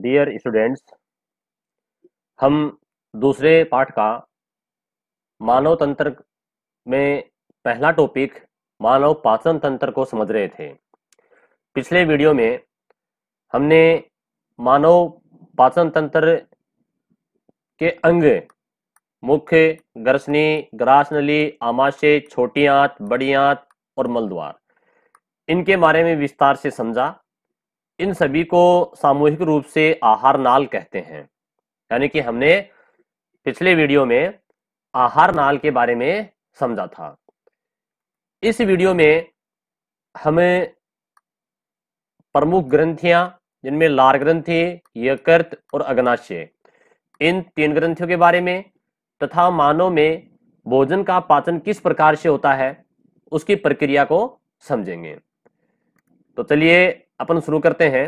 dear students हम दूसरे पाठ का मानव तंत्र में पहला टॉपिक मानव पाचन तंत्र को समझ रहे थे पिछले वीडियो में हमने मानव पाचन तंत्र के अंग मुख्य ग्रसनी ग्रास नली आमाशय छोटी आंत बड़ी आंत और मलद्वार इनके बारे में विस्तार से समझा इन सभी को सामूहिक रूप से आहार नाल कहते हैं यानी कि हमने पिछले वीडियो में आहार नाल के बारे में समझा था इस वीडियो में हमें प्रमुख ग्रंथियां जिनमें लार ग्रंथि यकृत और अग्नाशय इन तीन ग्रंथियों के बारे में तथा मानव में भोजन का पाचन किस प्रकार से होता है उसकी प्रक्रिया को समझेंगे तो चलिए अपन शुरू करते हैं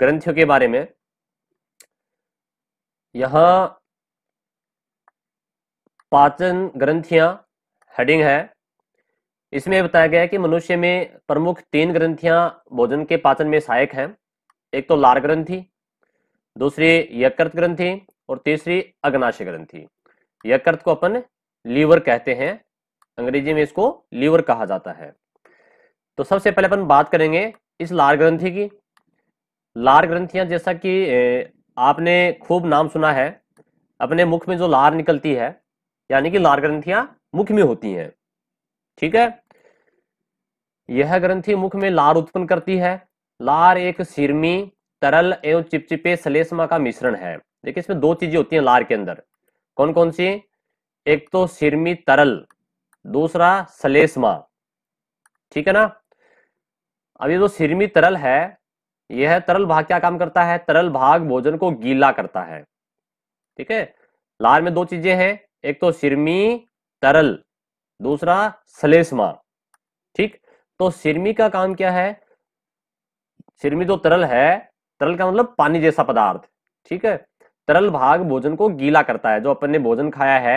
ग्रंथियों के बारे में यहां पाचन ग्रंथियां हेडिंग है इसमें बताया गया है कि मनुष्य में प्रमुख तीन ग्रंथियां भोजन के पाचन में सहायक हैं एक तो लार ग्रंथि दूसरी यकृत ग्रंथि और तीसरी अग्नाशय ग्रंथि यकृत को अपन लीवर कहते हैं अंग्रेजी में इसको लीवर कहा जाता है तो सबसे पहले अपन बात करेंगे इस लार ग्रंथि की लार ग्रंथियां जैसा कि आपने खूब नाम सुना है अपने मुख में जो लार निकलती है यानी कि लार ग्रंथियां मुख में होती हैं ठीक है यह ग्रंथि मुख में लार उत्पन्न करती है लार एक सिरमी तरल एवं चिपचिपे सलेसमा का मिश्रण है देखिए इसमें दो चीजें होती हैं लार के अंदर कौन कौन सी एक तो सिरमी तरल दूसरा सलेसमा ठीक है ना अब ये जो सिरमी तरल है यह है तरल भाग क्या काम करता है तरल भाग भोजन को गीला करता है ठीक है लार में दो चीजें हैं एक तो सिरमी तरल दूसरा सलेसमा ठीक तो सिरमी का काम क्या है सिरमी जो तरल है तरल का मतलब पानी जैसा पदार्थ ठीक है तरल भाग भोजन को गीला करता है जो अपन ने भोजन खाया है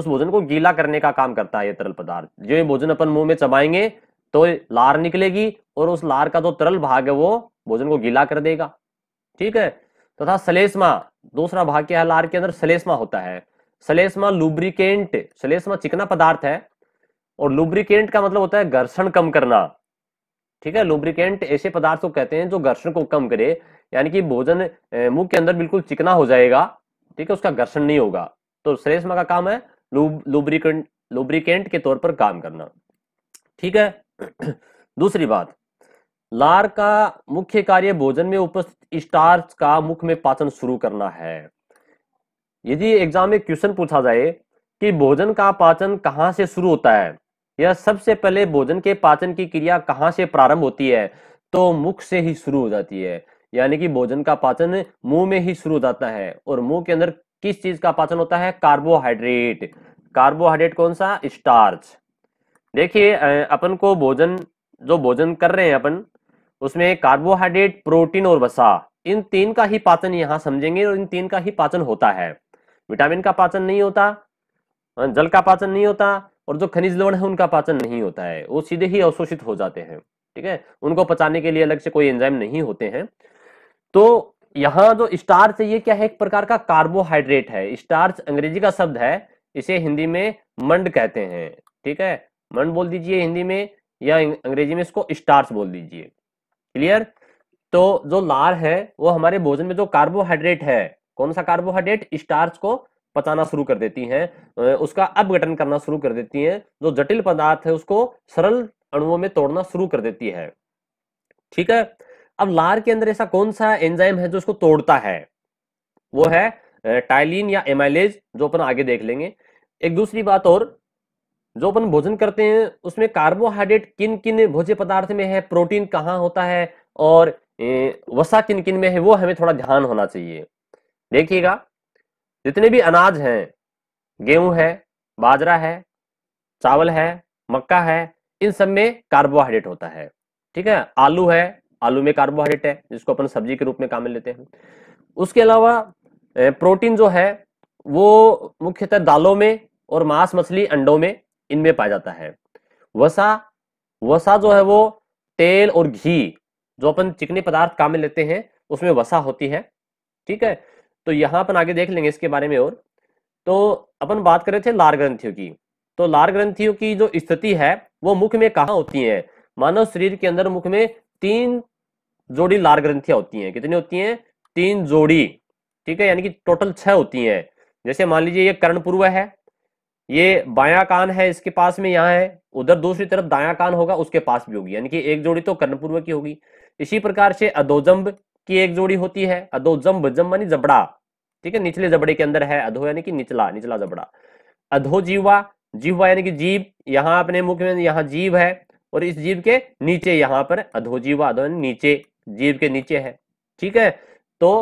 उस भोजन को गीला करने का काम करता है यह तरल पदार्थ जो ये भोजन अपन मुंह में चबाएंगे तो लार निकलेगी और उस लार का जो तो तरल भाग है वो भोजन को गीला कर देगा ठीक है तथा तो सलेसमा दूसरा भाग क्या है लार के अंदर सलेसमा होता है सलेसमा लुब्रिकेंट सलेसमा चिकना पदार्थ है और लुब्रिकेंट का मतलब होता है घर्षण कम करना ठीक है लुब्रिकेंट ऐसे पदार्थ को कहते हैं जो घर्षण को कम करे यानी कि भोजन मुंह के अंदर बिल्कुल चिकना हो जाएगा ठीक है उसका घर्षण नहीं होगा तो सलेसमा का काम है लुब्रिकेंट लुब्रिकेंट के तौर पर काम करना ठीक है दूसरी बात लार का मुख्य कार्य भोजन में उपस्थित स्टार्च का मुख में पाचन शुरू करना है यदि एग्जाम में क्वेश्चन पूछा जाए कि भोजन का पाचन कहां से शुरू होता है या सबसे पहले भोजन के पाचन की क्रिया कहां से प्रारंभ होती है तो मुख से ही शुरू हो जाती है यानी कि भोजन का पाचन मुंह में ही शुरू हो जाता है और मुंह के अंदर किस चीज का पाचन होता है कार्बोहाइड्रेट कार्बोहाइड्रेट कौन सा स्टार्च देखिए अपन को भोजन जो भोजन कर रहे हैं अपन उसमें कार्बोहाइड्रेट प्रोटीन और वसा इन तीन का ही पाचन यहाँ समझेंगे और इन तीन का ही पाचन होता है विटामिन का पाचन नहीं होता जल का पाचन नहीं होता और जो खनिज लवण है उनका पाचन नहीं होता है वो सीधे ही अवशोषित हो जाते हैं ठीक है उनको पचाने के लिए अलग से कोई एंजाइम नहीं होते हैं तो यहाँ जो स्टार्च ये क्या है एक प्रकार का कार्बोहाइड्रेट है स्टार्च अंग्रेजी का शब्द है इसे हिंदी में मंड कहते हैं ठीक है मन बोल दीजिए हिंदी में या अंग्रेजी में इसको स्टार्स बोल दीजिए क्लियर तो जो लार है वो हमारे भोजन में जो कार्बोहाइड्रेट है कौन सा कार्बोहाइड्रेट स्टार्च को पचाना शुरू कर देती हैं उसका अपघटन करना शुरू कर देती हैं जो जटिल पदार्थ है उसको सरल अणुओं में तोड़ना शुरू कर देती है ठीक है अब लार के अंदर ऐसा कौन सा एंजाइम है जो उसको तोड़ता है वो है टाइलिन या एमाइलेज जो अपन आगे देख लेंगे एक दूसरी बात और जो अपन भोजन करते हैं उसमें कार्बोहाइड्रेट किन किन भोज्य पदार्थ में है प्रोटीन कहाँ होता है और वसा किन किन में है वो हमें थोड़ा ध्यान होना चाहिए देखिएगा जितने भी अनाज हैं गेहूं है बाजरा है चावल है मक्का है इन सब में कार्बोहाइड्रेट होता है ठीक है आलू है आलू में कार्बोहाइड्रेट है जिसको अपन सब्जी के रूप में काम में लेते हैं उसके अलावा प्रोटीन जो है वो मुख्यतः दालों में और मांस मछली अंडों में इनमें पाया जाता है वसा वसा जो है वो तेल और घी जो अपन चिकने पदार्थ काम में लेते हैं उसमें वसा होती है ठीक है तो यहाँ अपन आगे देख लेंगे इसके बारे में और तो अपन बात कर रहे थे लार ग्रंथियों की तो लार ग्रंथियों की जो स्थिति है वो मुख में कहा होती है मानव शरीर के अंदर मुख में तीन जोड़ी लार ग्रंथियां होती हैं कितनी होती हैं तीन जोड़ी ठीक है यानी कि टोटल छह होती हैं जैसे मान लीजिए ये कर्ण पूर्व है ये बाया कान है इसके पास में यहाँ है उधर दूसरी तरफ दाया कान होगा उसके पास भी होगी यानी कि एक जोड़ी तो कर्णपूर्व की होगी इसी प्रकार से अधोजम्ब की एक जोड़ी होती है अधोजम्ब जम मानी जबड़ा ठीक है निचले जबड़े के अंदर है अधो यानी कि निचला निचला जबड़ा अधो जीववा जीववा यानी कि जीव यहाँ अपने मुख में यहाँ जीव है और इस जीव के नीचे यहाँ पर अधोजीवा अधो नीचे जीव के नीचे है ठीक है तो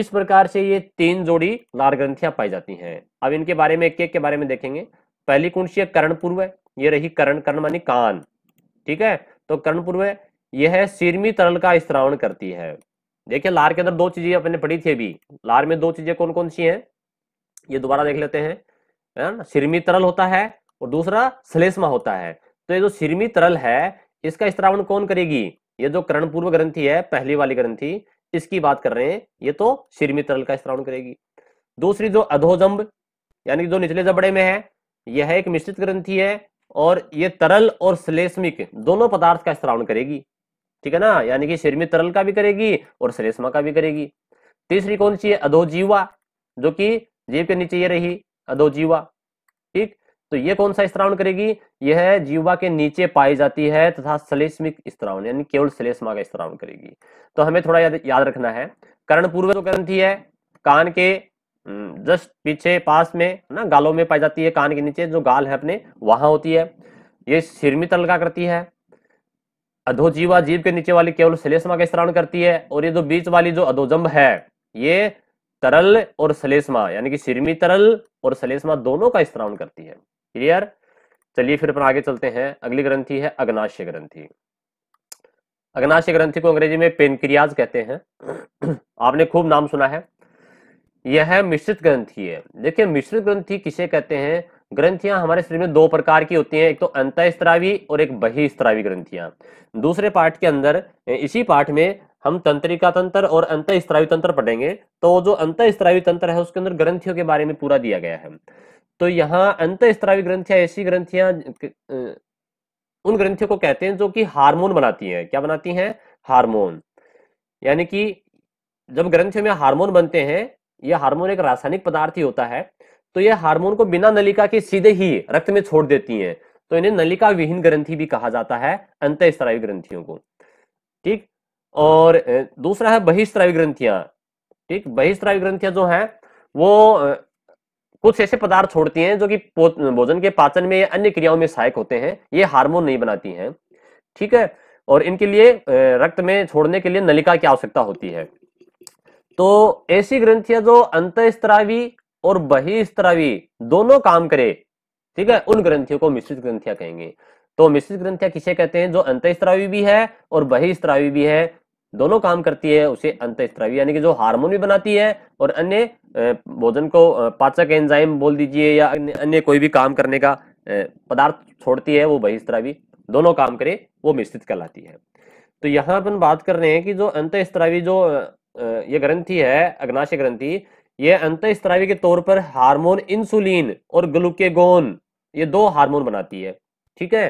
इस प्रकार से ये तीन जोड़ी लार ग्रंथियां पाई जाती हैं अब इनके बारे में एक एक के बारे में देखेंगे पहली कौन सी है कर्ण पूर्व ये रही कर्ण कर्ण मानी कान ठीक है तो कर्ण पूर्व यह सिरमी तरल का स्त्रावण करती है देखिए लार के अंदर दो चीजें अपने पढ़ी थी अभी लार में दो चीजें कौन कौन सी हैं ये दोबारा देख लेते हैं सिरमी तरल होता है और दूसरा श्लेष्मा होता है तो ये जो सिरमी तरल है इसका स्त्रावण कौन करेगी ये जो कर्णपूर्व पूर्व ग्रंथि है पहली वाली ग्रंथि इसकी बात कर रहे हैं ये तो सिरमी तरल का स्त्रावण करेगी दूसरी जो अधोजंब यानी जो निचले जबड़े में है यह है एक मिश्रित ग्रंथि है और ये तरल और श्लेष्मिक दोनों पदार्थ का स्त्रावण करेगी ठीक है ना यानी कि सिरमी तरल का भी करेगी और श्लेष्मा का भी करेगी तीसरी कौन सी है अधोजीवा जो कि जीव के नीचे ये रही अधोजीवा ठीक तो ये कौन सा स्त्रावण करेगी यह जीवा के नीचे पाई जाती है तथा सलेष्मिक स्त्रावण यानी केवल सलेष्मा का स्त्रावण करेगी तो हमें थोड़ा याद, याद रखना है कर्ण पूर्व जो ग्रंथि है कान के जस्ट पीछे पास में ना गालों में पाई जाती है कान के नीचे जो गाल है अपने वहां होती है ये सिरमी अलगा करती है अधोजीवा जीव के नीचे वाली केवल सलेष्मा का स्त्रावण करती है और ये जो बीच वाली जो अधोजंब है ये तरल और सलेष्मा यानी कि सिरमी तरल और सलेष्मा दोनों का स्त्रावण करती है क्लियर चलिए फिर अपन आगे चलते हैं अगली ग्रंथि है अग्नाशय ग्रंथि अग्नाशय ग्रंथि को अंग्रेजी में पेनक्रियाज कहते हैं आपने खूब नाम सुना है यह है मिश्रित ग्रंथि है देखिए मिश्रित ग्रंथि किसे कहते हैं ग्रंथियां हमारे शरीर में दो प्रकार की होती हैं एक तो अंतःस्त्रावी और एक बहिस्त्रावी ग्रंथियां दूसरे पाठ के अंदर इसी पाठ में हम तंत्रिका तंत्र और अंतःस्त्रावी तंत्र पढ़ेंगे तो जो अंतःस्त्रावी तंत्र है उसके अंदर ग्रंथियों के बारे में पूरा दिया गया है तो यहाँ अंत स्त्रावी ग्रंथियां ऐसी ग्रंथियां उन ग्रंथियों को कहते हैं जो कि हार्मोन बनाती हैं क्या बनाती हैं हार्मोन यानी कि जब ग्रंथियों में हार्मोन बनते हैं यह हार्मोन एक रासायनिक पदार्थ ही होता है तो यह हार्मोन को बिना नलिका के सीधे ही रक्त में छोड़ देती हैं तो इन्हें नलिका विहीन ग्रंथि भी कहा जाता है अंत स्त्रावी ग्रंथियों को ठीक और दूसरा है बहिस्त्रावी ग्रंथियां ठीक बहिस्त्रावी ग्रंथियां जो है वो कुछ ऐसे पदार्थ छोड़ती हैं जो कि भोजन के पाचन में या अन्य क्रियाओं में सहायक होते हैं ये हार्मोन नहीं बनाती हैं ठीक है और इनके लिए रक्त में छोड़ने के लिए नलिका की आवश्यकता होती है तो ऐसी ग्रंथियां जो अंत स्त्रावी और बहिस्त्रावी दोनों काम करे ठीक है उन ग्रंथियों को मिश्रित ग्रंथियां कहेंगे तो मिश्रित ग्रंथियां किसे कहते हैं जो अंत भी है और बहिस्त्रावी भी है दोनों काम करती है उसे अंत स्त्रावी यानी कि जो हार्मोन भी बनाती है और अन्य भोजन को पाचक एंजाइम बोल दीजिए या अन्य कोई भी काम करने का पदार्थ छोड़ती है वो बहिस्त्रावी दोनों काम करे वो मिश्रित कहलाती है तो यहाँ अपन बात कर रहे हैं कि जो अंत स्त्रावी जो ये ग्रंथि है अग्नाश ग्रंथि ये अंत स्त्रावी के तौर पर हार्मोन इंसुलिन और ग्लूकेगोन ये दो हार्मोन बनाती है ठीक है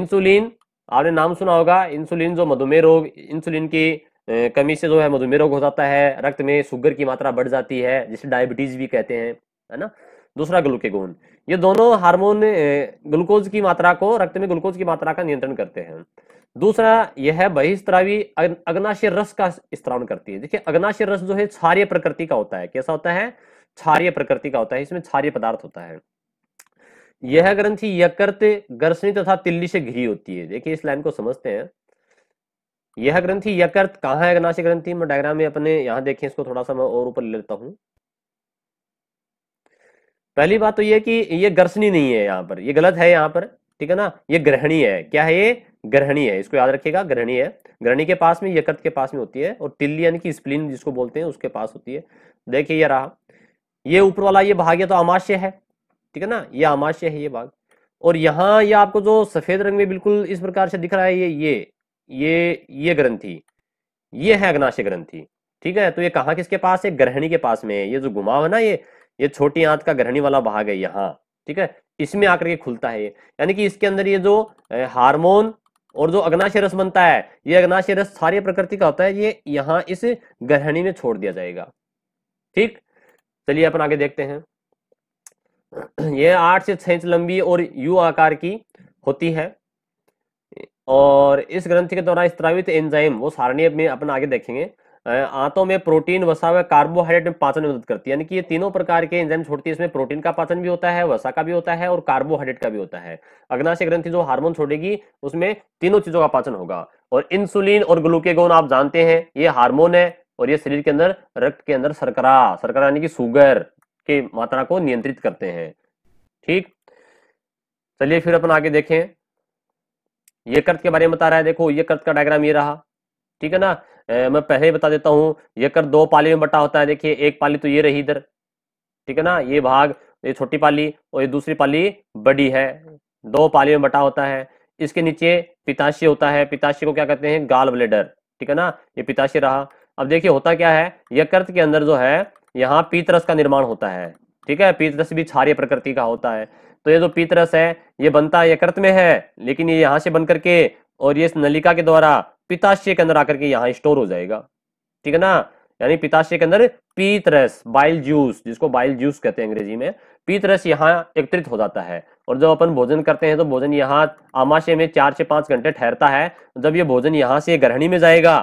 इंसुलिन आपने नाम सुना होगा इंसुलिन जो मधुमेह रोग इंसुलिन की कमी से जो है मधुमेह रोग हो जाता है रक्त में शुगर की मात्रा बढ़ जाती है जिसे डायबिटीज भी कहते हैं है ना दूसरा ग्लूकेगोन ये दोनों हार्मोन ग्लूकोज की मात्रा को रक्त में ग्लूकोज की मात्रा का नियंत्रण करते हैं दूसरा यह है बहिस्त्रावी अग्नाशय रस का स्त्रावण करती है देखिए अग्नाशय रस जो है क्षार्य प्रकृति का होता है कैसा होता है क्षार्य प्रकृति का होता है इसमें क्षार्य पदार्थ होता है यह ग्रंथि यकृत गर्सनी तथा तिल्ली से घिरी होती है देखिए इस लाइन को समझते हैं यह ग्रंथि यकृत कहाँ है अग्नाशय ग्रंथि मैं डायग्राम में अपने यहां देखें इसको थोड़ा सा मैं और ऊपर लेता हूं पहली बात तो यह कि यह गर्सनी नहीं है यहां पर यह गलत है यहां पर ठीक है ना ये ग्रहणी है क्या है ये ग्रहणी है इसको याद रखिएगा ग्रहणी है ग्रहणी के पास में यकृत के पास में होती है और तिल्ली यानी कि स्प्लिन जिसको बोलते हैं उसके पास होती है देखिए ये रहा ये ऊपर वाला ये भाग्य तो अमाश्य है ठीक है ना ये आमाशय है ये भाग और यहाँ ये आपको जो सफेद रंग में बिल्कुल इस प्रकार से दिख रहा है ये ये ये ये ग्रंथि ये है अग्नाशय ग्रंथि ठीक है तो ये कहाँ किसके पास है ग्रहणी के पास में है ये जो घुमाव है ना ये ये छोटी आंत का ग्रहणी वाला भाग है यहाँ ठीक है इसमें आकर के खुलता है यानी कि इसके अंदर ये जो हार्मोन और जो अग्नाशय रस बनता है ये अग्नाशय रस सारी प्रकृति का होता है ये यहाँ इस ग्रहणी में छोड़ दिया जाएगा ठीक चलिए अपन आगे देखते हैं यह आठ से छह इंच लंबी और यू आकार की होती है और इस ग्रंथि के द्वारा स्त्रावित एंजाइम वो सारणी में अपन आगे देखेंगे आंतों में प्रोटीन वसा व कार्बोहाइड्रेट में पाचन में मदद करती है यानी कि ये तीनों प्रकार के एंजाइम छोड़ती है इसमें प्रोटीन का पाचन भी होता है वसा का भी होता है और कार्बोहाइड्रेट का भी होता है अग्नाशय ग्रंथि जो हार्मोन छोड़ेगी उसमें तीनों चीजों का पाचन होगा और इंसुलिन और ग्लूकेगोन आप जानते हैं ये हार्मोन है और ये शरीर के अंदर रक्त के अंदर सरकरा सरकरा यानी कि सुगर के मात्रा को नियंत्रित करते हैं ठीक चलिए फिर अपन आगे देखें ये कर्त के बारे में बता रहा है देखो ये कर्त का डायग्राम ये रहा ठीक है ना ए, मैं पहले ही बता देता हूं ये कर्त दो पाली में बटा होता है देखिए एक पाली तो ये रही इधर ठीक है ना ये भाग ये छोटी पाली और ये दूसरी पाली बड़ी है दो पाली में बटा होता है इसके नीचे पिताशी होता है पिताशी को क्या कहते हैं गाल ब्लेडर ठीक है ना ये पिताशी रहा अब देखिए होता क्या है यकृत के अंदर जो है यहाँ पीतरस का निर्माण होता है ठीक है पीतरस भी क्षार्य प्रकृति का होता है तो ये जो पीतरस है ये बनता यकृत में है लेकिन ये यहाँ से बन करके और ये नलिका के द्वारा पिताशय के अंदर आकर के यहाँ स्टोर हो जाएगा ठीक है ना यानी पिताशय के अंदर पीतरस बाइल जूस जिसको बाइल जूस कहते हैं अंग्रेजी में पीतरस यहाँ एकत्रित हो जाता है और जब अपन भोजन करते हैं तो भोजन यहाँ आमाशय में चार से पांच घंटे ठहरता है जब ये भोजन यहाँ से ग्रहणी में जाएगा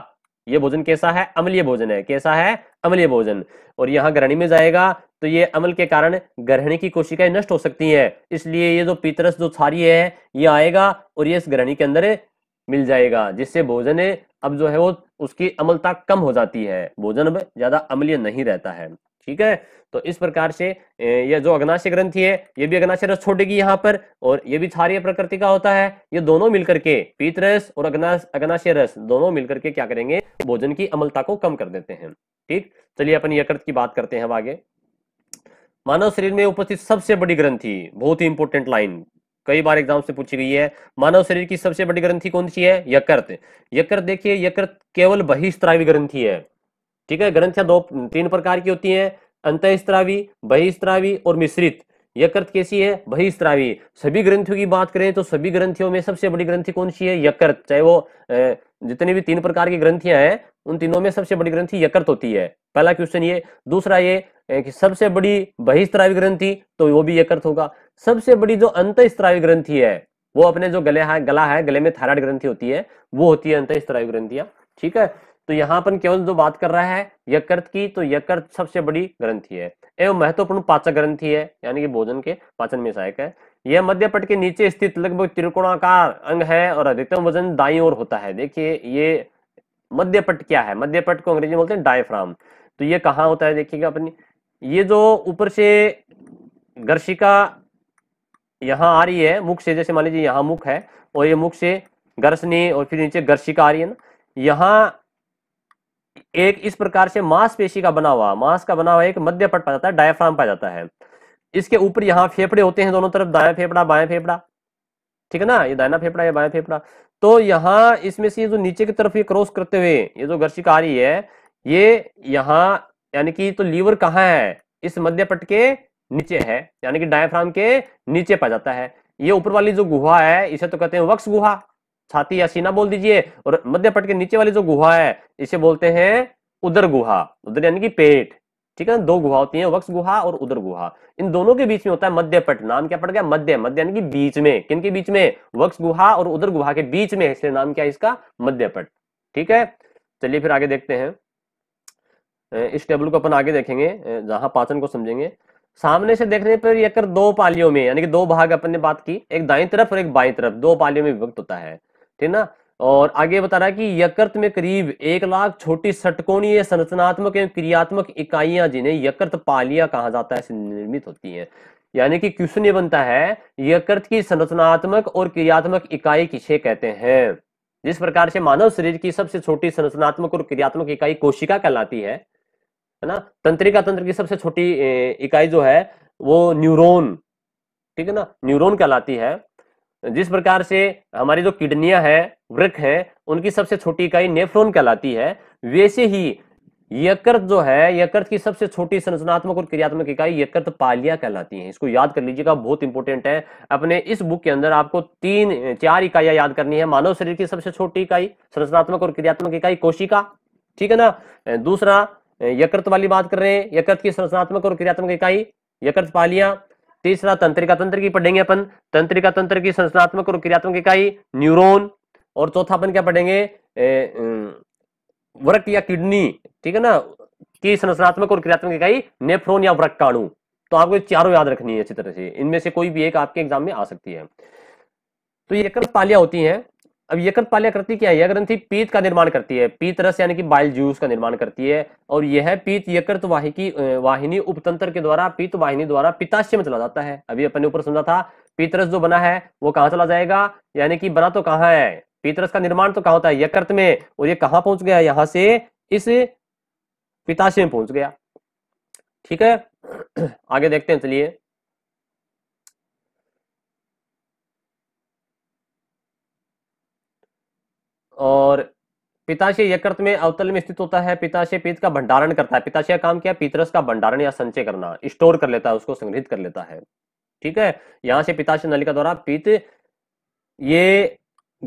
ये भोजन कैसा है अम्लीय भोजन है कैसा है अम्लीय भोजन और यहाँ ग्रहणी में जाएगा तो ये अमल के कारण ग्रहणी की कोशिकाएं नष्ट हो सकती हैं इसलिए ये जो पीतरस जो छारी है ये आएगा और ये इस ग्रहणी के अंदर मिल जाएगा जिससे भोजन अब जो है वो उसकी अमलता कम हो जाती है भोजन अब ज्यादा अम्लीय नहीं रहता है ठीक है तो इस प्रकार से यह जो अग्नाशय ग्रंथि है ये भी अग्नाशय रस छोड़ेगी यहाँ पर और ये भी क्षारिय प्रकृति का होता है ये दोनों मिलकर के पीत रस और अग्नाश अग्नाशय रस दोनों मिलकर के क्या करेंगे भोजन की अमलता को कम कर देते हैं ठीक चलिए अपन यकृत की बात करते हैं अब आगे मानव शरीर में उपस्थित सबसे बड़ी ग्रंथी बहुत ही इंपॉर्टेंट लाइन कई बार एग्जाम से पूछी गई है मानव शरीर की सबसे बड़ी ग्रंथी कौन सी है यकृत यकृत देखिए यकृत केवल बहिस्त्रावी ग्रंथी है ठीक है ग्रंथियां दो तीन प्रकार की होती है अंतःस्त्रावी बहिस्त्रावी और मिश्रित यकृत कैसी है बहिस्त्रावी सभी ग्रंथियों की बात करें तो सभी ग्रंथियों में सबसे बड़ी ग्रंथि कौन सी है यकृत चाहे वो जितनी भी तीन प्रकार की ग्रंथियां हैं उन तीनों में सबसे बड़ी ग्रंथि यकृत होती है पहला क्वेश्चन ये दूसरा ये कि सबसे बड़ी बहिस्त्रावी ग्रंथि तो वो भी यकृत होगा सबसे बड़ी जो अंत ग्रंथि है वो अपने जो गले है गला है गले में थायराइड ग्रंथि होती है वो होती है अंत ग्रंथियां ठीक है तो यहाँ पर केवल जो बात कर रहा है यकृत की तो यकृत सबसे बड़ी ग्रंथी है एवं महत्वपूर्ण पाचक ग्रंथि है यानी कि भोजन के पाचन में सहायक है यह मध्यपट के नीचे स्थित लगभग त्रिकोणाकार अंग है और अधिकतम वजन दाई ओर होता है देखिए ये मध्यपट क्या है मध्यपट को अंग्रेजी बोलते हैं डायफ्राम तो ये कहाँ होता है देखिएगा अपनी ये जो ऊपर से घर्षिका यहाँ आ रही है मुख से जैसे मान लीजिए यहाँ मुख है और ये मुख से गर्सनी और फिर नीचे घर्षिका आ रही है ना यहाँ एक इस प्रकार से मांसपेशी का बना हुआ मांस का बना हुआ एक मध्य पट पाया जाता है डायफ्राम पाया जाता है इसके ऊपर यहाँ फेफड़े होते हैं दोनों तरफ दाया फेफड़ा बाया फेफड़ा ठीक है ना ये दायना फेफड़ा या बाया फेफड़ा तो यहाँ इसमें से जो नीचे की तरफ ये क्रॉस करते हुए ये जो गर्शिका आ रही है ये यहाँ यानी कि तो लीवर कहाँ है इस मध्य पट के नीचे है यानी कि डायफ्राम के नीचे पा जाता है ये ऊपर वाली जो गुहा है इसे तो कहते हैं वक्स गुहा छाती या सीना बोल दीजिए और मध्य पट के नीचे वाली जो गुहा है इसे बोलते हैं उदर गुहा उधर यानी कि पेट ठीक है दो गुहा होती है वक्ष गुहा और उधर गुहा इन दोनों के बीच में होता है मध्य पट नाम क्या पड़ गया मध्य मध्य यानी कि बीच में किन के बीच में वक्ष गुहा और उदर गुहा के बीच में इसलिए नाम क्या है इसका मध्य पट ठीक है चलिए फिर आगे देखते हैं इस टेबल को अपन आगे देखेंगे जहां पाचन को समझेंगे सामने से देखने पर यह कर दो पालियों में यानी कि दो भाग अपन ने बात की एक दाई तरफ और एक बाई तरफ दो पालियों में विभक्त होता है ठीक ना और आगे बता रहा है कि यकृत में करीब एक लाख छोटी षटकोणीय संरचनात्मक एवं क्रियात्मक इकाइयां जिन्हें यकृत पालिया कहा जाता है निर्मित होती हैं यानी कि क्वेश्चन ये बनता है यकृत की संरचनात्मक और क्रियात्मक इकाई किसे कहते हैं जिस प्रकार से मानव शरीर की सबसे छोटी संरचनात्मक और क्रियात्मक इकाई कोशिका कहलाती है है ना तंत्रिका तंत्र की सबसे छोटी इकाई जो है वो न्यूरोन ठीक है ना न्यूरोन कहलाती है जिस प्रकार से हमारी जो किडनियां हैं वृक्ष हैं उनकी सबसे छोटी इकाई नेफ्रोन कहलाती है वैसे ही यकृत जो है यकृत की सबसे छोटी संरचनात्मक और क्रियात्मक इकाई यकृत पालिया कहलाती है इसको याद कर लीजिएगा बहुत इंपॉर्टेंट है अपने इस बुक के अंदर आपको तीन चार इकाइयां याद करनी है मानव शरीर की सबसे छोटी इकाई संरचनात्मक और क्रियात्मक इकाई कोशिका ठीक है ना दूसरा यकृत वाली बात कर रहे हैं यकृत की संरचनात्मक और क्रियात्मक इकाई यकृत पालिया तीसरा तंत्रिका तंत्र की पढ़ेंगे अपन तंत्रिका तंत्र की संस्थात्मक और क्रियात्मक इकाई न्यूरोन और चौथा अपन क्या पढ़ेंगे वृक या किडनी ठीक है ना की संरचनात्मक और क्रियात्मक इकाई नेफ्रोन या वृक्काणु तो आपको चारों याद रखनी है अच्छी तरह से इनमें से कोई भी एक आपके एग्जाम में आ सकती है तो ये कर पालियां होती हैं अब यकृत पाल्याकृति क्या है यह ग्रंथि पीत का निर्माण करती है पीत रस यानी कि बाइल जूस का निर्माण करती है और यह पीत यकृत वाहिकी वाहिनी उपतंत्र के द्वारा पीत वाहिनी द्वारा पिताश्य में चला जाता है अभी अपने ऊपर समझा था पीतरस जो बना है वो कहाँ चला जाएगा यानी कि बना तो कहाँ है पीतरस का निर्माण तो कहाँ होता है यकृत में और ये कहाँ पहुंच गया यहाँ से इस पिताश्य में पहुंच गया ठीक है आगे देखते हैं चलिए और पिताशय यकृत में अवतल में स्थित होता है पिताशय पीत का भंडारण करता है पिताशय काम क्या पीतरस का भंडारण या संचय करना स्टोर कर लेता है उसको संग्रहित कर लेता है ठीक है यहां से पिताशय नलिका द्वारा पीत ये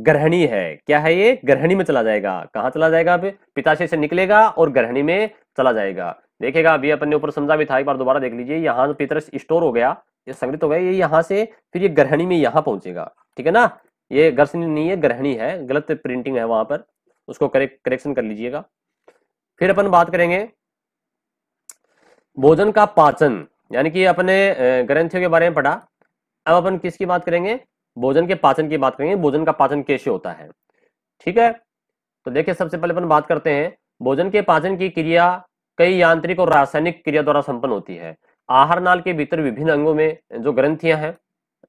ग्रहणी है क्या है ये ग्रहणी में चला जाएगा कहाँ चला जाएगा अब पिताशय से निकलेगा और ग्रहणी में चला जाएगा देखेगा अभी अपन ने ऊपर समझा भी था एक बार दोबारा देख लीजिए यहाँ पितरस स्टोर हो गया ये संग्रहित हो गया ये यहाँ से फिर ये ग्रहणी में यहाँ पहुंचेगा ठीक है ना ये गर्सनी नहीं है ग्रहणी है गलत प्रिंटिंग है वहां पर उसको करेक्ट करेक्शन कर लीजिएगा फिर अपन बात करेंगे भोजन का पाचन यानी कि अपने ग्रंथियों के बारे में पढ़ा अब अपन किसकी बात करेंगे भोजन के पाचन की बात करेंगे भोजन का पाचन कैसे होता है ठीक है तो देखिए सबसे पहले अपन बात करते हैं भोजन के पाचन की क्रिया कई यांत्रिक और रासायनिक क्रिया द्वारा संपन्न होती है आहार नाल के भीतर विभिन्न अंगों में जो ग्रंथियां हैं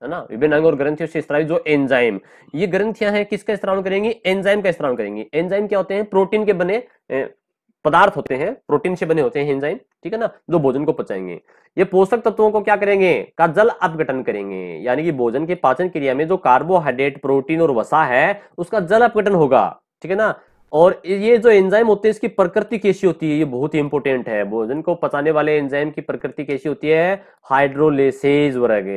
है ना विभिन्न अंग और ग्रंथियों से स्त्राव जो एंजाइम ये ग्रंथियां हैं किसका स्त्रावण करेंगी एंजाइम का स्त्रावण करेंगी एंजाइम क्या होते हैं प्रोटीन के बने पदार्थ होते हैं प्रोटीन से बने होते हैं एंजाइम ठीक है ना जो भोजन को पचाएंगे ये पोषक तत्वों को क्या करेंगे का जल अपघटन करेंगे यानी कि भोजन के पाचन क्रिया में जो कार्बोहाइड्रेट प्रोटीन और वसा है उसका जल अपघटन होगा ठीक है ना और ये जो एंजाइम होते हैं इसकी प्रकृति कैसी होती है ये बहुत ही इंपॉर्टेंट है भोजन को पचाने वाले एंजाइम की प्रकृति कैसी होती है हाइड्रोलेसेज वर्ग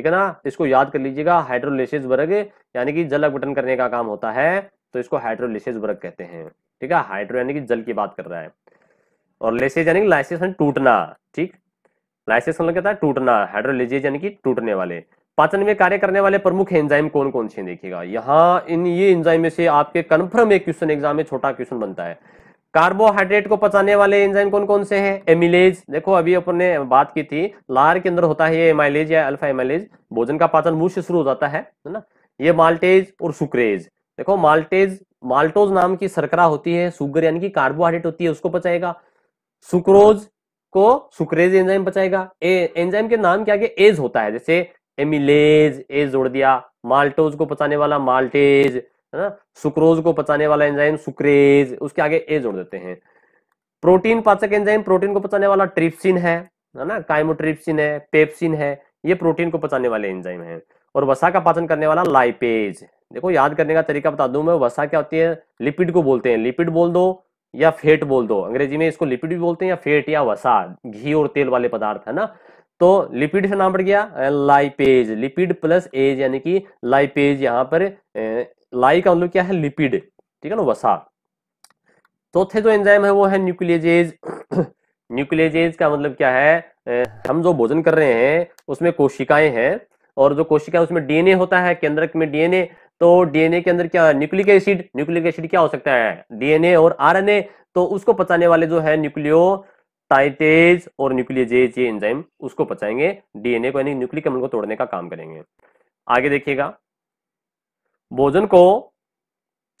ठीक है ना तो इसको याद कर लीजिएगा हाइड्रोलिसिस वर्ग यानी कि जल अपघटन करने का काम होता है तो इसको हाइड्रोलिसिस वर्ग कहते हैं ठीक है हाइड्रो यानी कि जल की बात कर रहा है और लेसेज यानी लाइसेस टूटना ठीक लाइसेसन कहता है टूटना हाइड्रोलिजेज यानी कि टूटने वाले पाचन में कार्य करने वाले प्रमुख एंजाइम कौन कौन से देखिएगा यहाँ इन ये एंजाइम में से आपके कन्फर्म एक क्वेश्चन एग्जाम में छोटा क्वेश्चन बनता है कार्बोहाइड्रेट को पचाने वाले एंजाइम कौन कौन से हैं एमिलेज देखो अभी अपन ने बात की थी लार के अंदर होता है ये एमाइलेज या अल्फा एमाइलेज भोजन का पाचन मुंह से शुरू हो जाता है है ना ये माल्टेज और सुक्रेज देखो माल्टेज माल्टोज नाम की सरकरा होती है सुगर यानी कि कार्बोहाइड्रेट होती है उसको पचाएगा सुक्रोज को सुक्रेज एंजाइम पचाएगा ए एंजाइम के नाम क्या क्या एज होता है जैसे एमिलेज एज जोड़ दिया माल्टोज को पचाने वाला माल्टेज है ना सुक्रोज को पचाने वाला एंजाइम सुक्रेज उसके आगे ए जोड़ देते हैं प्रोटीन पाचक एंजाइम प्रोटीन को पचाने वाला ट्रिप्सिन है है ना काइमोट्रिप्सिन है पेप्सिन है ये प्रोटीन को पचाने वाले एंजाइम है और वसा का पाचन करने वाला लाइपेज देखो याद करने का तरीका बता दू मैं वसा क्या होती है लिपिड को बोलते हैं लिपिड बोल दो या फेट बोल दो अंग्रेजी में इसको लिपिड भी बोलते हैं या फेट या वसा घी और तेल वाले पदार्थ है ना तो लिपिड से नाम पड़ गया लाइपेज लिपिड प्लस एज यानी कि लाइपेज यहाँ पर लाई का मतलब क्या है लिपिड ठीक है ना वसा चौथे जो एंजाइम है वो है न्यूक्लियजेज न्यूक्लियजेज का मतलब क्या है हम जो भोजन कर रहे हैं उसमें कोशिकाएं हैं और जो कोशिकाएं उसमें डीएनए होता है केंद्रक में डीएनए तो डीएनए के अंदर क्या न्यूक्लिक एसिड न्यूक्लिक एसिड क्या हो सकता है डीएनए और आरएनए तो उसको पचाने वाले जो है न्यूक्लियो टाइटेज और न्यूक्लियजेज ये एंजाइम उसको पचाएंगे डीएनए को यानी न्यूक्लिक अम्ल को तोड़ने का काम करेंगे आगे देखिएगा भोजन को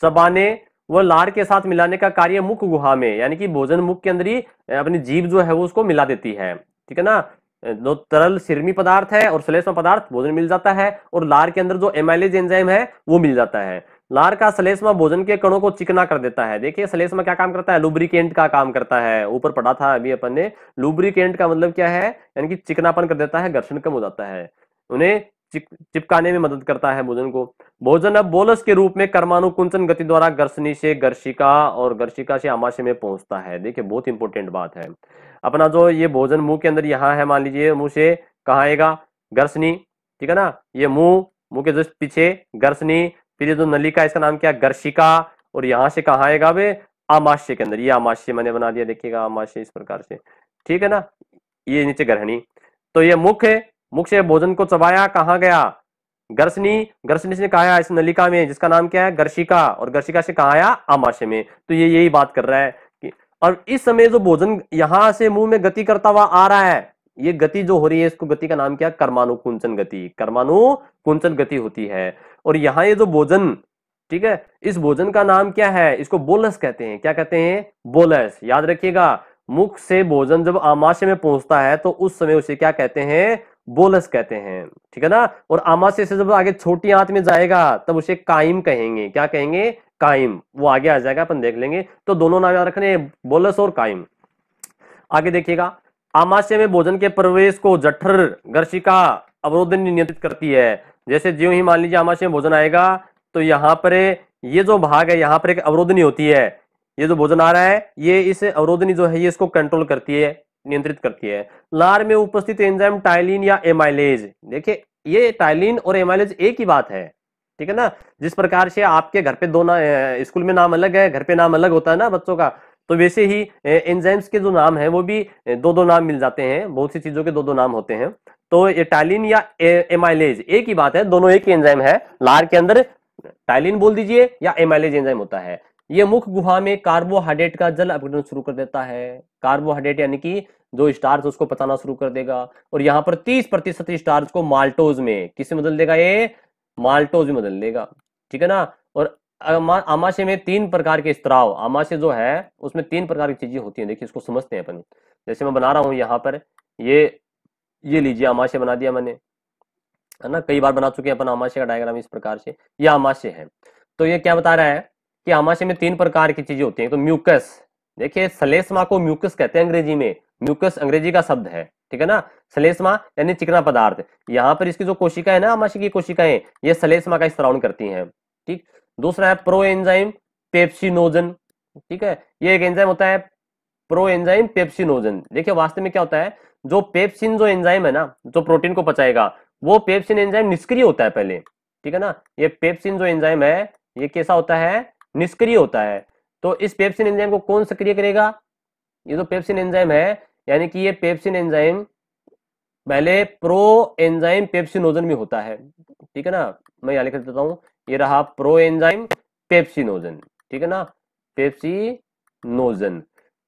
चबाने व लार के साथ मिलाने का कार्य मुख गुहा में यानी कि भोजन मुख के अंदर ही अपनी जीव जो है वो उसको मिला देती है ठीक है ना जो तरल सिरमी पदार्थ है और श्लेष्म पदार्थ भोजन मिल जाता है और लार के अंदर जो एमाइलेज एंजाइम है वो मिल जाता है लार का सलेस्मा भोजन के कणों को चिकना कर देता है देखिए सलेस्मा क्या काम करता है लुब्रिकेंट का काम करता है ऊपर पढ़ा था अभी अपन ने लुब्रिकेंट का मतलब क्या है यानी कि चिकनापन कर देता है घर्षण कम हो जाता है उन्हें चिप, चिपकाने में मदद करता है भोजन को भोजन अब बोलस के रूप में कर्मानुकुंचन गति द्वारा गर्षणी से गर्शिका और गर्शिका से आमाशय में पहुंचता है देखिए बहुत इंपॉर्टेंट बात है अपना जो ये भोजन मुंह के अंदर यहाँ है मान लीजिए मुंह से कहा आएगा गर्सनी ठीक है ना ये मुंह मुंह के जस्ट पीछे गर्सनी फिर ये जो नलिका इसका नाम क्या गर्शिका और यहाँ से कहा आएगा वे आमाशय के अंदर ये आमाशय मैंने बना दिया देखिएगा आमाशय इस प्रकार से ठीक है ना ये नीचे ग्रहणी तो ये मुख है मुख से भोजन को चबाया कहा गया गर्सनी गर्सनी से कहा इस नलिका में जिसका नाम क्या है गर्शिका और गर्शिका से कहा आमाशय में तो ये यही बात कर रहा है कि और इस समय जो भोजन यहां से मुंह में गति करता हुआ आ रहा है ये गति जो हो रही है इसको गति का नाम क्या कर्मानुकुंचन गति कर्मानुकुंचन गति होती है और यहाँ ये जो भोजन ठीक है इस भोजन का नाम क्या है इसको बोलस कहते हैं क्या कहते हैं बोलस याद रखिएगा मुख से भोजन जब आमाशय में पहुंचता है तो उस समय उसे क्या कहते हैं बोलस कहते हैं ठीक है ना और आमा से जब आगे छोटी आंत में जाएगा तब उसे कायम कहेंगे क्या कहेंगे कायम वो आगे आ जाएगा अपन देख लेंगे तो दोनों नाम याद रखने बोलस और कायम आगे देखिएगा आमाशय में भोजन के प्रवेश को जठर गर्शिका अवरोधन नियंत्रित करती है जैसे जीव ही मान लीजिए आमाशय में भोजन आएगा तो यहाँ पर ये जो भाग है यहाँ पर एक अवरोधनी होती है ये जो भोजन आ रहा है ये इस अवरोधनी जो है ये इसको कंट्रोल करती है नियंत्रित करती है लार में उपस्थित एंजाइम टाइलिन या एमाइलेज देखिए ये टाइलिन और एमाइलेज एक ही बात है ठीक है ना जिस प्रकार से आपके घर पे दो ना स्कूल में नाम अलग है घर पे नाम अलग होता है ना बच्चों का तो वैसे ही एंजाइम्स के जो नाम है वो भी दो दो नाम मिल जाते हैं बहुत सी चीजों के दो दो नाम होते हैं तो ये टाइलिन या एमाइलेज एक ही बात है दोनों एक ही एंजाइम है लार के अंदर टाइलिन बोल दीजिए या एमाइलेज एंजाइम होता है ये मुख गुहा में कार्बोहाइड्रेट का जल अपघटन शुरू कर देता है कार्बोहाइड्रेट यानी कि जो स्टार्च उसको पचाना शुरू कर देगा और यहाँ पर तीस प्रतिशत स्टार्च को माल्टोज में किससे बदल देगा ये माल्टोज में बदल देगा ठीक है ना और आमाशय में तीन प्रकार के स्त्राव आमाशय जो है उसमें तीन प्रकार की चीजें होती है देखिए इसको समझते हैं अपन जैसे मैं बना रहा हूं यहाँ पर ये ये लीजिए आमाशय बना दिया मैंने है ना कई बार बना चुके हैं अपन आमाशय का डायग्राम इस प्रकार से यह आमाशय है तो ये क्या बता रहा है कि आमाशय में तीन प्रकार की चीजें होती हैं तो म्यूकस देखिए सलेसमा को म्यूकस कहते हैं अंग्रेजी में म्यूकस अंग्रेजी का शब्द है ठीक है ना सलेसमा यानी चिकना पदार्थ यहाँ पर इसकी जो कोशिका है ना आमाशय की कोशिकाएं ये सलेसमा का स्त्रावण करती हैं ठीक दूसरा है प्रो एंजाइम पेप्सिनोजन ठीक है ये एक एंजाइम होता है प्रो एंजाइम पेप्सिनोजन देखिये वास्तव में क्या होता है जो पेप्सिन जो एंजाइम है ना जो प्रोटीन को पचाएगा वो पेप्सिन एंजाइम निष्क्रिय होता है पहले ठीक है ना ये पेप्सिन जो एंजाइम है ये कैसा होता है निष्क्रिय होता है तो इस पेप्सिन एंजाइम को कौन सक्रिय करेगा ये जो पेप्सिन एंजाइम है यानी कि ये पेप्सिन एंजाइम पहले प्रो एंजाइम पेप्सिनोजन में होता है ठीक है ना मैं यहाँ लिख देता हूं ये रहा प्रो एंजाइम पेप्सिनोजन ठीक है ना पेप्सिनोजन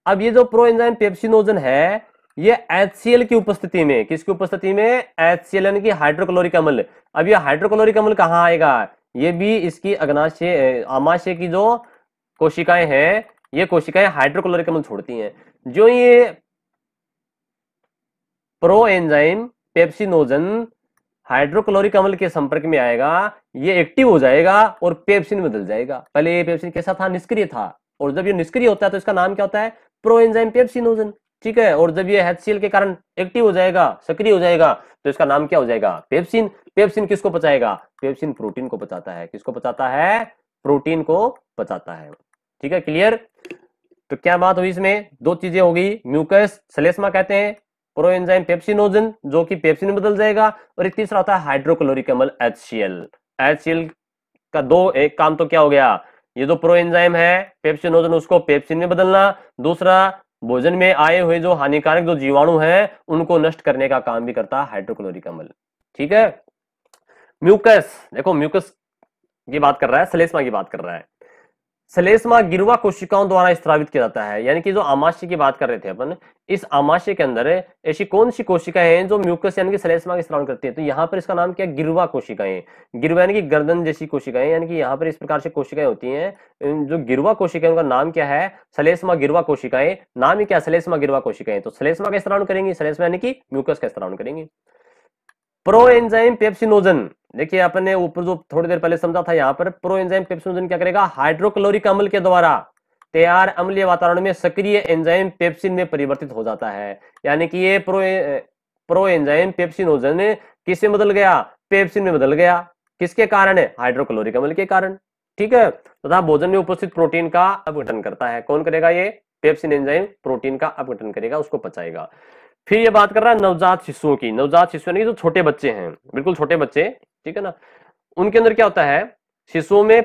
अब ये जो प्रो एंजाइम पेप्सिनोजन है ये एचसीएल की उपस्थिति में किसकी उपस्थिति में एच की हाइड्रोक्लोरिक अम्ल अब ये हाइड्रोक्लोरिक अम्ल कहां आएगा ये भी इसकी अग्नाशय आमाशय की जो कोशिकाएं हैं ये कोशिकाएं हाइड्रोक्लोरिक अम्ल छोड़ती हैं जो ये प्रो एंजाइम पेप्सिनोजन हाइड्रोक्लोरिक अम्ल के संपर्क में आएगा ये एक्टिव हो जाएगा और पेप्सिन बदल जाएगा पहले ये पेप्सिन कैसा था निष्क्रिय था और जब ये निष्क्रिय होता है तो इसका नाम क्या होता है प्रो एंजाइम पेप्सिनोजन ठीक है और जब ये एच के कारण एक्टिव हो जाएगा सक्रिय हो जाएगा तो इसका नाम क्या हो जाएगा पेप्सिन पेप्सिन किसको बचाएगा पेप्सिन प्रोटीन को बचाता है किसको बचाता है प्रोटीन को बचाता है ठीक है क्लियर तो क्या बात हुई इसमें दो चीजें होगी म्यूकस सलेस्मा कहते हैं प्रो एंजाइम पेप्सिनोजन जो कि पेप्सिन में बदल जाएगा और एक तीसरा होता है हाइड्रोक्लोरिक अमल एचसीएल एचसीएल का दो एक काम तो क्या हो गया ये जो प्रो एंजाइम है पेप्सिनोजन उसको पेप्सिन में बदलना दूसरा भोजन में आए हुए जो हानिकारक जो जीवाणु हैं उनको नष्ट करने का काम भी करता है हाइड्रोक्लोरिक अम्ल ठीक है म्यूकस देखो म्यूकस की बात कर रहा है सलेस्मा की बात कर रहा है सलेसमा गिरुआ कोशिकाओं द्वारा स्त्रावित किया जाता है यानी कि जो आमाशय की बात कर रहे थे अपन इस आमाशय के अंदर ऐसी कौन सी कोशिकाएं हैं जो म्यूकस यानी कि सलेसमा का स्त्रावण करती है तो यहाँ पर इसका नाम क्या गिरुआ कोशिकाएं गिरुआ यानी कि गर्दन जैसी कोशिकाएं यानी कि यहाँ पर इस प्रकार से कोशिकाएं होती है जो गिरुआ कोशिकाएं उनका नाम क्या है सलेसमा गिरुआ कोशिकाएं नाम ही क्या सलेसमा गिरुआ कोशिकाएं तो सलेसमा का स्त्रावण करेंगी सलेसमा यानी कि म्यूकस का स्त्रावण करेंगी प्रो एंजाइम पेप्सिनोजन देखिए आपने ऊपर जो थोड़ी देर पहले समझा था यहाँ पर प्रो एंजाइम पेप्सिनोजन क्या करेगा हाइड्रोक्लोरिक अम्ल के द्वारा तैयार अम्लीय वातावरण में सक्रिय एंजाइम पेप्सिन में परिवर्तित हो जाता है यानी कि ये प्रो प्रो एंजाइम पेप्सिनोजन किस में बदल गया पेप्सिन में बदल गया किसके कारण है हाइड्रोक्लोरिक अम्ल के कारण ठीक है तथा भोजन में उपस्थित प्रोटीन का अपघटन करता है कौन करेगा ये पेप्सिन एंजाइम प्रोटीन का अपघटन करेगा उसको पचाएगा फिर ये बात कर रहा है नवजात शिशुओं की नवजात शिशु यानी जो छोटे बच्चे हैं बिल्कुल छोटे बच्चे ठीक है ना उनके अंदर क्या होता है शिशुओं में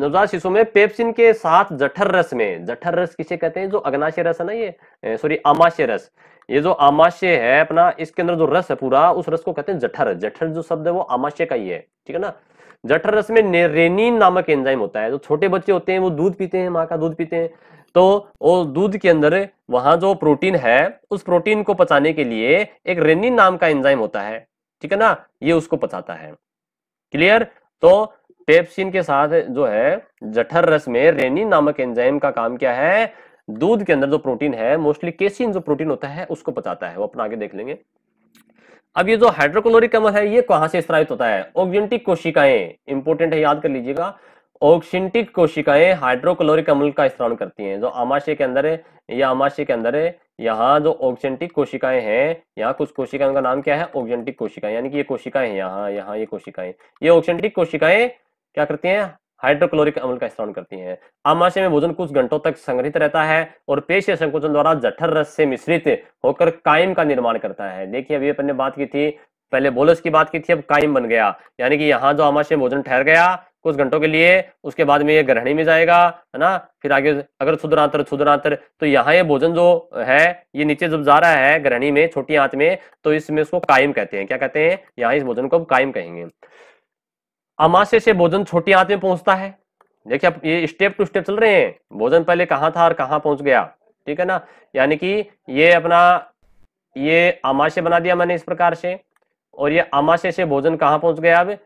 नवजात शिशुओं में पेप्सिन के साथ जठर रस में जठर रस किसे कहते हैं जो अग्नाशय रस है ना ये सॉरी आमाशय रस ये जो आमाशय है अपना इसके अंदर जो रस है पूरा उस रस को कहते हैं जठर जठर जो शब्द है वो आमाशय का ही है ठीक है ना जठर रस में रेनिन नामक एंजाइम होता है जो छोटे बच्चे होते हैं वो दूध पीते हैं माँ का दूध पीते हैं तो वो दूध के अंदर वहां जो प्रोटीन है उस प्रोटीन को पचाने के लिए एक रेनिन नाम का एंजाइम होता है ठीक है ना ये उसको पचाता है क्लियर तो पेप्सिन के साथ जो है जठर रस में रेनिन नामक एंजाइम का काम क्या है दूध के अंदर जो प्रोटीन है मोस्टली केसिन जो प्रोटीन होता है उसको पचाता है वो अपना आगे देख लेंगे अब ये जो हाइड्रोक्लोरिक अम्ल है ये कहां से स्त्रावित होता है ओग्जेंटिक कोशिकाएं इंपोर्टेंट है याद कर लीजिएगा ऑक्सिंटिक कोशिकाएं हाइड्रोक्लोरिक अम्ल का स्त्राव करती हैं जो आमाशय के अंदर है या आमाशय के अंदर है यहाँ जो ऑक्सेंटिक कोशिकाएं हैं यहाँ कुछ कोशिकाएं का नाम क्या है ऑक्सेंटिक कोशिकाएं यानी कि ये कोशिकाएं हैं यहाँ यहाँ ये कोशिकाएं ये ऑक्सेंटिक कोशिकाएं क्या करती हैं हाइड्रोक्लोरिक अम्ल का स्त्राव करती हैं आमाशय में भोजन कुछ घंटों तक संग्रहित रहता है और पेश संकोचन द्वारा जठर रस से मिश्रित होकर कायम का निर्माण करता है देखिए अभी अपन ने बात की थी पहले बोलस की बात की थी अब कायम बन गया यानी कि यहाँ जो आमाशय भोजन ठहर गया कुछ घंटों के लिए उसके बाद में ये ग्रहणी में जाएगा है ना फिर आगे अगर क्षुद्रांतर क्षुद्रांतर तो यहाँ ये भोजन जो है ये नीचे जब जा रहा है ग्रहणी में छोटी आंत में तो इसमें उसको कायम कहते हैं क्या कहते हैं यहाँ इस भोजन को कायम कहेंगे अमाशय से भोजन छोटी आंत में पहुंचता है देखिए आप ये स्टेप टू स्टेप चल रहे हैं भोजन पहले कहाँ था और कहाँ पहुंच गया ठीक है ना यानी कि ये अपना ये अमाशय बना दिया मैंने इस प्रकार से और ये अमाशय से भोजन कहाँ पहुंच गया अब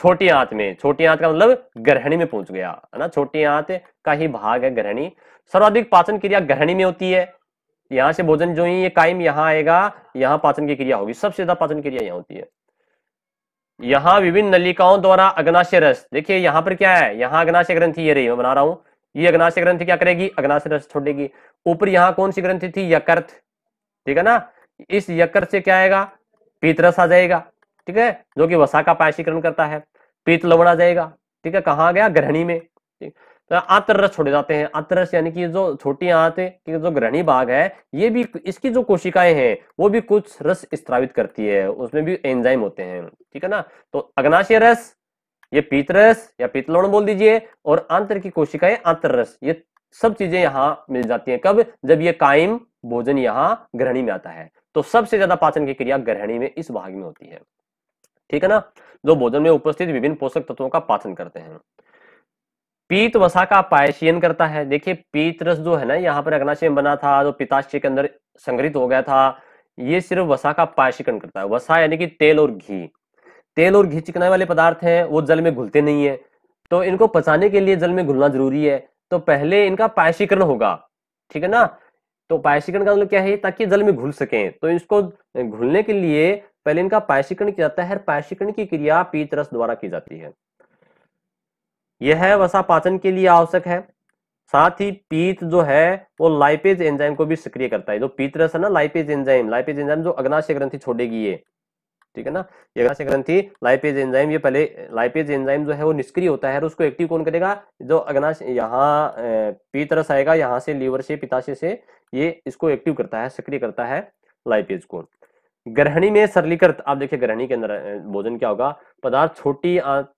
छोटी आंत में छोटी आंत का मतलब ग्रहणी में पहुंच गया है ना छोटी आंत का ही भाग है ग्रहणी सर्वाधिक पाचन क्रिया ग्रहणी में होती है यहां से भोजन जो ही ये कायम यहां आएगा यहाँ पाचन की क्रिया होगी सबसे ज्यादा पाचन क्रिया यहां होती है यहाँ विभिन्न नलिकाओं द्वारा अग्नाशय रस देखिए यहां पर क्या है यहाँ अग्नाशय ग्रंथि ये रही मैं बना रहा हूं ये अग्नाशय ग्रंथि क्या करेगी अग्नाशय रस छोड़ेगी ऊपर यहाँ कौन सी ग्रंथि थी यकर्थ ठीक है ना इस यकर्थ से क्या आएगा पीतरस आ जाएगा ठीक है जो कि वसा का पायशीकरण करता है पीत लवड़ा आ जाएगा ठीक है कहा गया ग्रहणी में तो आतरस छोड़े जाते हैं आंतरस यानी कि जो छोटी आंत की जो ग्रहणी भाग है ये भी इसकी जो कोशिकाएं हैं वो भी कुछ रस स्त्रावित करती है उसमें भी एंजाइम होते हैं ठीक है ना तो अग्नाशय रस ये पीतरस या पीतलवण बोल दीजिए और आंतर की कोशिकाएं आंतर रस ये सब चीजें यहाँ मिल जाती हैं कब जब ये कायम भोजन यहाँ ग्रहणी में आता है तो सबसे ज्यादा पाचन की क्रिया ग्रहणी में इस भाग में होती है ठीक है ना जो भोजन में उपस्थित विभिन्न पोषक तत्वों का पाचन करते हैं पीत वसा का पायशियन करता है देखिए पीत रस जो है ना यहाँ पर अग्नाशय बना था जो पिताशय के अंदर संग्रहित हो गया था ये सिर्फ वसा का पायशीकरण करता है वसा यानी कि तेल और घी तेल और घी चिकनाई वाले पदार्थ हैं वो जल में घुलते नहीं है तो इनको पचाने के लिए जल में घुलना जरूरी है तो पहले इनका पायशीकरण होगा ठीक है ना तो पायशीकरण का मतलब क्या है ताकि जल में घुल सके तो इसको घुलने के लिए पहले इनका पायशीकरण किया जाता है पायशीकरण की क्रिया पीत रस द्वारा की जाती है यह वसा पाचन के लिए आवश्यक है साथ ही पीत जो है वो लाइपेज एंजाइम को भी सक्रिय करता है जो पीत रस है ना लाइपेज एंजाइम लाइपेज एंजाइम जो अग्नाशय ग्रंथि छोड़ेगी ये ठीक है ना ये अग्नाशय ग्रंथि लाइपेज एंजाइम ये पहले लाइपेज एंजाइम जो है वो निष्क्रिय होता है और उसको एक्टिव कौन करेगा जो अग्नाश यहाँ पीत रस आएगा यहाँ से लीवर से पिताशय से ये इसको एक्टिव करता है सक्रिय करता है लाइपेज को ग्रहणी में सरलीकृत आप देखिए ग्रहणी के अंदर भोजन क्या होगा पदार्थ छोटी आंत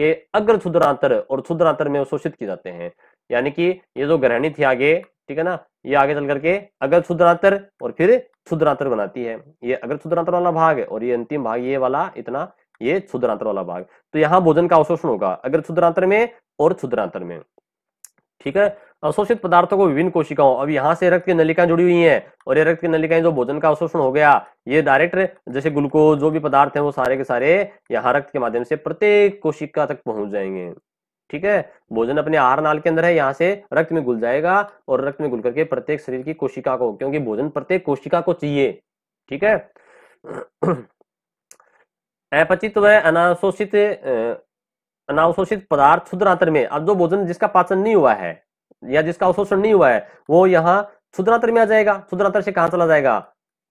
के अग्र क्षुद्रांतर और क्षुद्रांतर में शोषित किए जाते हैं यानी कि ये जो ग्रहणी थी आगे ठीक है ना ये आगे चल करके अग्र क्षुद्रांतर और फिर क्षुद्रांतर बनाती है ये अग्र क्षुद्रांतर वाला भाग है और ये अंतिम भाग ये वाला इतना ये क्षुद्रांतर वाला भाग तो यहाँ भोजन का अवशोषण होगा अग्र क्षुद्रांतर में और क्षुद्रांतर में ठीक है अवशोषित पदार्थों को विभिन्न कोशिकाओं अब यहाँ से रक्त की नलिकाएं जुड़ी हुई हैं और ये रक्त की नलिकाएं जो भोजन का अवशोषण हो गया ये डायरेक्ट जैसे ग्लूकोज जो भी पदार्थ है वो सारे के सारे यहाँ रक्त के माध्यम से प्रत्येक कोशिका तक पहुंच जाएंगे ठीक है भोजन अपने आहार नाल के अंदर है यहाँ से रक्त में घुल जाएगा और रक्त में घुल करके प्रत्येक शरीर की कोशिका को क्योंकि भोजन प्रत्येक कोशिका को चाहिए ठीक है अपचित व अनाशोषित अनावशोषित पदार्थ क्षुद्रांतर में अब जो भोजन जिसका पाचन नहीं हुआ है या जिसका अवशोषण नहीं हुआ है वो यहाँ क्षुद्रांतर में आ जाएगा क्षुद्रांतर से कहां चला जाएगा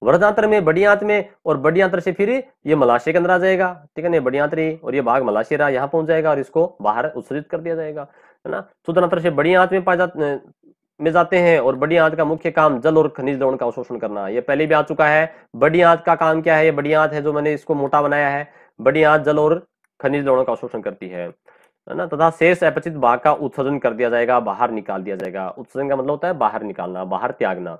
वृद्धांतर में बड़ियांत में और बड़ियांतर से फिर ये मलाशय के अंदर आ जाएगा ठीक है ना बड़ियांतरी और ये भाग मलाशय रहा यहाँ पहुंच जाएगा और इसको बाहर उत्सर्जित कर दिया जाएगा है ना क्षुद्रांतर से बड़ियांत में पाए जाते में जाते हैं और बड़ी आंत का मुख्य काम जल और खनिज लवण का अवशोषण करना ये पहले भी आ चुका है बड़ी आंत का काम क्या है ये बड़ी आंत है जो मैंने इसको मोटा बनाया है बड़ी आंत जल और खनिज लवण का अवशोषण करती है है ना तथा शेष अपचित भाग का उत्सर्जन कर दिया जाएगा बाहर निकाल दिया जाएगा उत्सर्जन का मतलब होता है बाहर निकालना बाहर त्यागना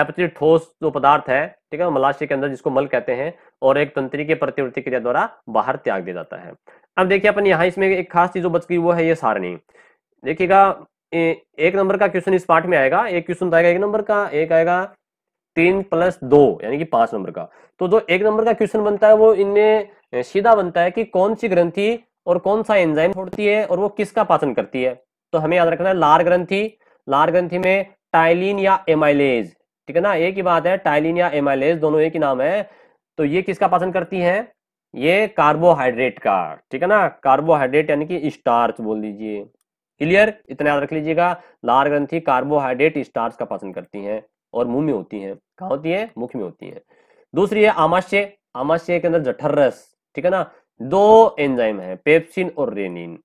अपचित ठोस जो पदार्थ है ठीक है मलाशय के अंदर जिसको मल कहते हैं और एक तंत्री के प्रतिवृत्ति क्रिया द्वारा बाहर त्याग दिया जाता है अब देखिए अपन यहाँ इसमें एक खास चीज जो बच गई वो है ये सारणी देखिएगा एक नंबर का क्वेश्चन इस पार्ट में आएगा एक क्वेश्चन तो आएगा एक नंबर का एक आएगा तीन प्लस दो यानी कि पांच नंबर का तो जो एक नंबर का क्वेश्चन बनता है वो इनमें सीधा बनता है कि कौन सी ग्रंथि और कौन सा एंजाइम छोड़ती है और वो किसका पाचन करती है तो हमें याद रखना है लार ग्रंथि लार ग्रंथि में टाइलिन या एमाइलेज ठीक है ना एक ही बात है टाइलिन या एमाइलेज दोनों एक ही नाम है तो ये किसका पाचन करती है ये कार्बोहाइड्रेट का ठीक है ना कार्बोहाइड्रेट यानी कि स्टार्च बोल दीजिए क्लियर इतना याद रख लीजिएगा लार ग्रंथि कार्बोहाइड्रेट स्टार्च का पाचन करती है और मुंह में होती है कहा होती है मुख में होती है दूसरी है आमाशय आमाशय के अंदर जठर रस ठीक है ना दो एंजाइम है पेप्सिन और रेनिन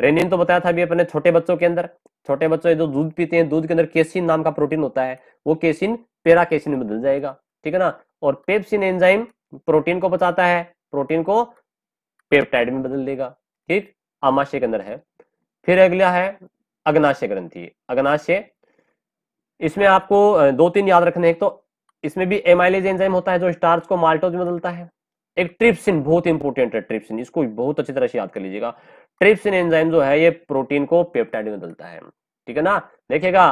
रेनिन तो बताया था अभी अपने छोटे बच्चों के अंदर छोटे बच्चे जो दूध पीते हैं दूध के अंदर केसिन नाम का प्रोटीन होता है वो केसिन पेरा केसिन में बदल जाएगा ठीक है ना और पेप्सिन एंजाइम प्रोटीन को बचाता है प्रोटीन को पेप्टाइड में बदल देगा ठीक आमाशय के अंदर है फिर अगला है अग्नाशय ग्रंथि अग्नाशय इसमें आपको दो तीन याद रखने हैं तो इसमें भी एमाइलेज एंजाइम होता है जो स्टार्च को माल्टोज में बदलता है एक ट्रिप्सिन बहुत इंपॉर्टेंट है ट्रिप्सिन इसको बहुत अच्छी तरह से याद कर लीजिएगा ट्रिप्सिन एंजाइम जो है ये प्रोटीन को पेप्टाइड में बदलता है ठीक है ना देखिएगा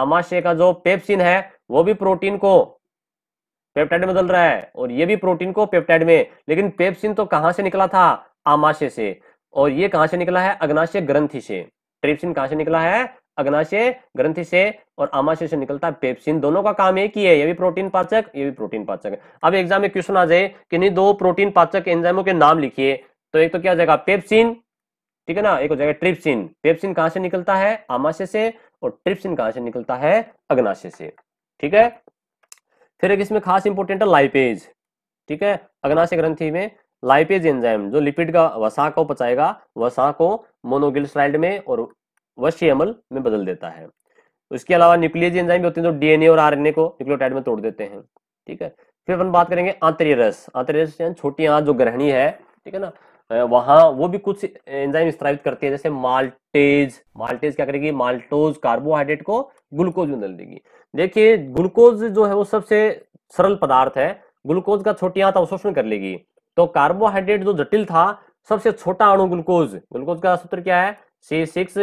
आमाशय का जो पेप्सिन है वो भी प्रोटीन को पेप्टाइड में बदल रहा है और ये भी प्रोटीन को पेप्टाइड में लेकिन पेप्सिन तो कहां से निकला था आमाशय से और ये कहां से निकला है अग्नाशय ग्रंथि से ट्रिप्सिन कहां से निकला है अग्नाशय ग्रंथिशय और आमाशय से निकलता है पेप्सिन दोनों का काम एक ही है ये भी प्रोटीन पाचक ये भी प्रोटीन पाचक अब एग्जाम में क्वेश्चन आ जाए कि नहीं दो प्रोटीन पाचक एंजाइमों के नाम लिखिए तो एक तो क्या हो जाएगा पेप्सिन ठीक है ना एक हो जाएगा ट्रिप्सिन पेप्सिन कहां से निकलता है आमाशय से और ट्रिप्सिन कहां से निकलता है अग्नाशय से ठीक है फिर एक इसमें खास इंपोर्टेंट है लाइपेज ठीक है अग्नाशय ग्रंथि में लाइपेज एंजाइम जो लिपिड का वसा को पचाएगा वसा को मोनोगिल्सराइड में और वश्य अमल में बदल देता है उसके तो अलावा न्यूक्लियस एंजाइम होते हैं जो डीएनए और आरएनए को न्यूक्लियोटाइड में तोड़ देते हैं ठीक है फिर अपन बात करेंगे आंतरिय रस आंतरिय रस छोटी आंत जो ग्रहणी है ठीक है ना वहां वो भी कुछ एंजाइम स्त्रावित करती है जैसे माल्टेज माल्टेज क्या करेगी माल्टोज कार्बोहाइड्रेट को ग्लूकोज में बदल देगी देखिए ग्लूकोज जो है वो सबसे सरल पदार्थ है ग्लूकोज का छोटी आंत अवशोषण कर लेगी तो कार्बोहाइड्रेट जो जटिल था सबसे छोटा अणु ग्लूकोज ग्लूकोज का सूत्र क्या है सी सिक्स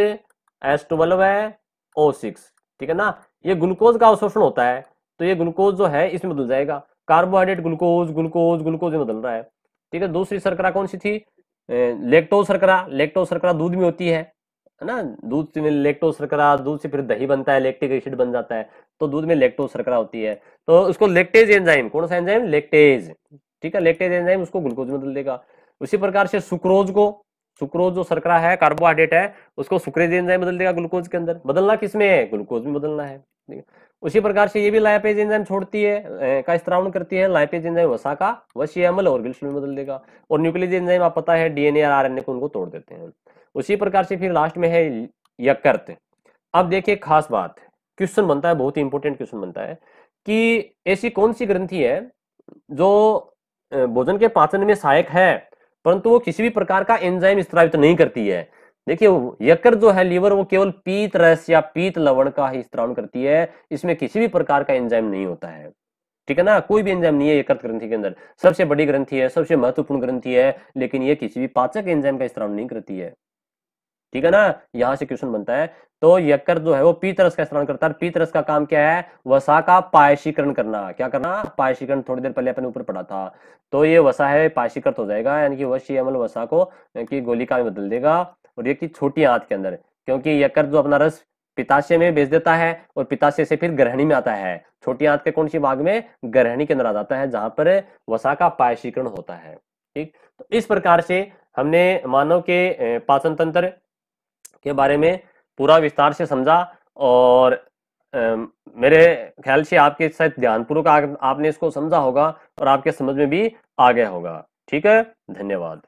एस ट्वेल्व है ओ सिक्स ठीक है ना ये ग्लूकोज का अवशोषण होता है तो ये ग्लूकोज जो है इसमें बदल जाएगा कार्बोहाइड्रेट ग्लूकोज ग्लूकोज ग्लूकोज में बदल रहा है ठीक है दूसरी सरकरा कौन सी थी लेक्टोज सरकरा लेक्टोज सरकरा दूध में होती है है ना दूध में लेक्टोज सरकरा दूध से फिर दही बनता है लेक्टिक एसिड बन जाता है तो दूध में लेक्टोज सरकरा होती है तो उसको लेक्टेज एंजाइम कौन सा एंजाइम लेक्टेज ठीक है लेक्टेज एंजाइम उसको ग्लूकोज में बदल देगा उसी प्रकार से सुक्रोज को सुक्रोज जो सरकरा है कार्बोहाइड्रेट है उसको सुक्रेज एंजाइम बदल देगा ग्लूकोज के अंदर बदलना किसमें है ग्लूकोज में बदलना है उसी प्रकार से ये भी लाइपेज एंजाइम छोड़ती है का स्त्रावण करती है लाइपेज एंजाइम वसा का वशीय अमल और ग्लिसोल में बदल देगा और न्यूक्लियज एंजाइम आप पता है डीएनए और आरएनए को उनको तोड़ देते हैं उसी प्रकार से फिर लास्ट में है यकर्त अब देखिए खास बात क्वेश्चन बनता है बहुत ही इंपॉर्टेंट क्वेश्चन बनता है कि ऐसी कौन सी ग्रंथि है जो भोजन के पाचन में सहायक है परंतु वो किसी भी प्रकार का एंजाइम स्त्रावित नहीं करती है देखिए यकर जो है लीवर वो केवल पीत रस या पीत लवण का ही स्त्रावन करती है इसमें किसी भी प्रकार का एंजाइम नहीं होता है ठीक है ना कोई भी एंजाइम नहीं है यकृत ग्रंथि के अंदर सबसे बड़ी ग्रंथि है सबसे महत्वपूर्ण ग्रंथि है लेकिन ये किसी भी पाचक एंजाइम का स्त्राव नहीं करती है ठीक है ना यहाँ से क्वेश्चन बनता है तो यक्कर जो है वो पीतरस का स्थान करता है पीतरस का काम क्या है वसा का पायशीकरण करना क्या करना पायशीकरण थोड़ी देर पहले अपने ऊपर पड़ा था तो ये वसा है पायशीकृत हो जाएगा यानी कि वशी अमल वसा को की गोलिका में बदल देगा और ये की छोटी आंत के अंदर क्योंकि यक्कर जो अपना रस पिताशय में बेच देता है और पिताशय से फिर ग्रहणी में आता है छोटी आंत के कौन सी भाग में ग्रहणी के अंदर आ जाता है जहां पर वसा का पायशीकरण होता है ठीक तो इस प्रकार से हमने मानव के पाचन तंत्र के बारे में पूरा विस्तार से समझा और आ, मेरे ख्याल से आपके शायद ध्यानपूर्वक आपने इसको समझा होगा और आपके समझ में भी आ गया होगा ठीक है धन्यवाद